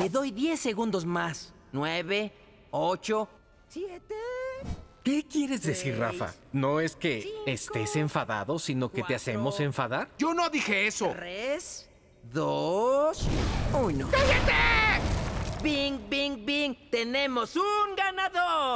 Le doy 10 segundos más. 9, 8, 7. ¿Qué quieres decir, Rafa? No es que estés enfadado, sino que te hacemos enfadar. Yo no dije eso. 3, 2, 1. ¡Cállate! Bing, bing, bing. Tenemos un ganador.